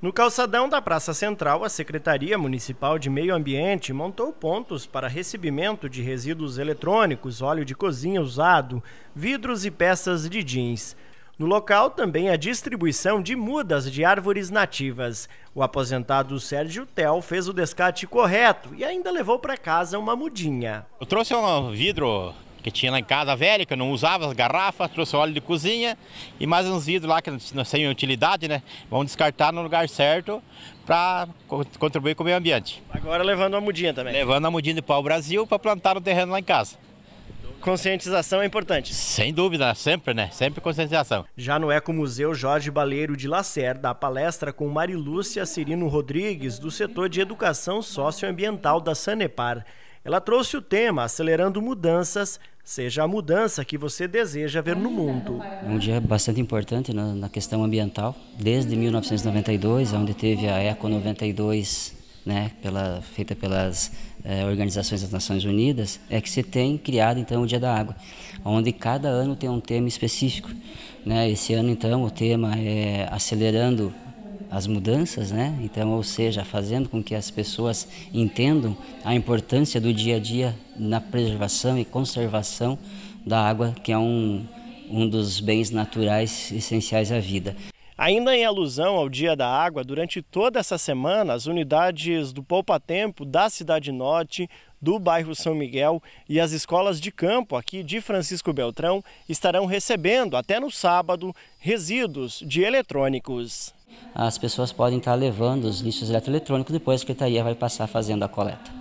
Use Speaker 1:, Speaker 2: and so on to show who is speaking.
Speaker 1: No calçadão da Praça Central, a Secretaria Municipal de Meio Ambiente montou pontos para recebimento de resíduos eletrônicos, óleo de cozinha usado, vidros e peças de jeans. No local também a distribuição de mudas de árvores nativas. O aposentado Sérgio Tel fez o descarte correto e ainda levou para casa
Speaker 2: uma mudinha. Eu trouxe um vidro que tinha lá em casa velha, que eu não usava, as garrafas, trouxe óleo de cozinha e mais uns vidros lá que não sem utilidade, né? Vamos descartar no lugar certo para contribuir com o meio ambiente. Agora levando a mudinha também. Levando a mudinha de pau Brasil para plantar no terreno lá em casa. Conscientização é importante. Sem dúvida,
Speaker 1: sempre, né? Sempre conscientização. Já no Ecomuseu Jorge Baleiro de Lacerda, a palestra com Marilúcia Cirino Rodrigues, do setor de educação socioambiental da Sanepar. Ela trouxe o tema Acelerando Mudanças seja a mudança que você deseja ver no
Speaker 3: mundo. Um dia bastante importante na, questão ambiental, desde 1992, onde teve a Eco 92, né, pela, feita pelas eh, organizações das Nações Unidas, é que se tem criado então o Dia da Água, onde cada ano tem um tema específico. Né? Esse ano então o tema é acelerando as mudanças, né? Então, ou seja, fazendo com que as pessoas entendam a importância do dia a dia na preservação e conservação da água, que é um, um dos bens naturais essenciais à vida.
Speaker 1: Ainda em alusão ao Dia da Água, durante toda essa semana, as unidades do Poupa Tempo da Cidade Norte, do bairro São Miguel e as escolas de campo aqui de Francisco Beltrão estarão recebendo, até no sábado, resíduos de eletrônicos
Speaker 3: as pessoas podem estar levando os lixos eletroeletrônicos, depois a Secretaria vai passar fazendo a coleta.